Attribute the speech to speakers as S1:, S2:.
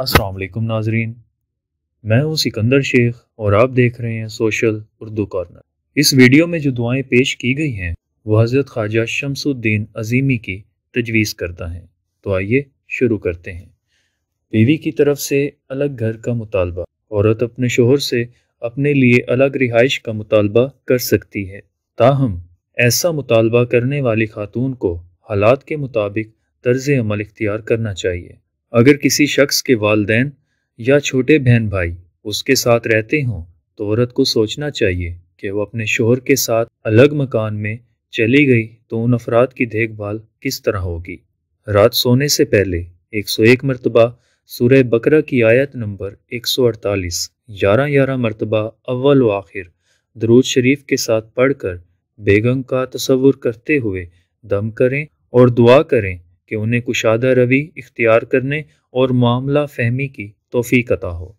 S1: असलकुम नाजरीन मैं हूँ सिकंदर शेख और आप देख रहे हैं सोशल उर्दू कॉर्नर इस वीडियो में जो दुआएं पेश की गई हैं वह हज़रत ख्वाजा शमसुद्दीन अजीमी की तजवीज़ करता है तो आइए शुरू करते हैं बीवी की तरफ से अलग घर का मुतालबा औरत अपने शोहर से अपने लिए अलग रिहाइश का मुतालबा कर सकती है ताहम ऐसा मुतालबा करने वाली खातून को हालात के मुताबिक तर्ज अमल इख्तियार करना चाहिए अगर किसी शख्स के वालदेन या छोटे बहन भाई उसके साथ रहते हों तो औरत को सोचना चाहिए कि वह अपने शोहर के साथ अलग मकान में चली गई तो उन अफराद की देखभाल किस तरह होगी रात सोने से पहले 101 मरतबा सूर्य बकरा की आयत नंबर 148 ग्यारह ग्यारह मरतबा अव्वल व आखिर दरूद शरीफ के साथ पढ़कर बेगम का तस्वुर करते हुए दम करें और दुआ करें कि उन्हें कुशादा रवि इख्तियार करने और मामला फहमी की तोफ़ी अता हो